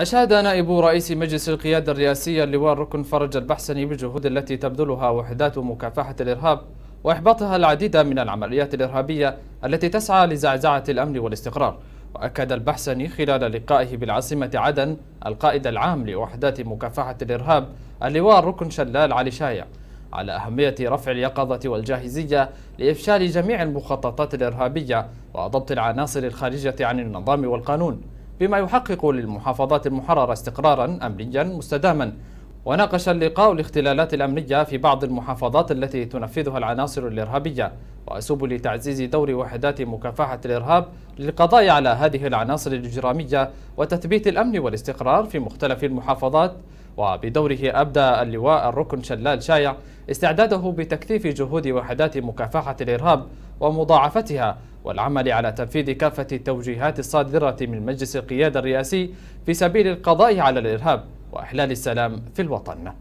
أشاد نائب رئيس مجلس القيادة الرئاسية اللواء الركن فرج البحسني بالجهود التي تبذلها وحدات مكافحة الإرهاب وإحباطها العديد من العمليات الإرهابية التي تسعى لزعزعة الأمن والاستقرار وأكد البحسني خلال لقائه بالعاصمة عدن القائد العام لوحدات مكافحة الإرهاب اللواء الركن شلال علي شايع على أهمية رفع اليقظة والجاهزية لإفشال جميع المخططات الإرهابية وضبط العناصر الخارجة عن النظام والقانون بما يحقق للمحافظات المحررة استقرارا أمنيا مستداما وناقش اللقاء الاختلالات الأمنية في بعض المحافظات التي تنفذها العناصر الإرهابية وسبل تعزيز دور وحدات مكافحة الإرهاب للقضاء على هذه العناصر الإجرامية وتثبيت الأمن والاستقرار في مختلف المحافظات وبدوره أبدى اللواء الركن شلال شايع استعداده بتكثيف جهود وحدات مكافحة الإرهاب ومضاعفتها والعمل على تنفيذ كافة التوجيهات الصادرة من مجلس القيادة الرئاسي في سبيل القضاء على الإرهاب وإحلال السلام في الوطن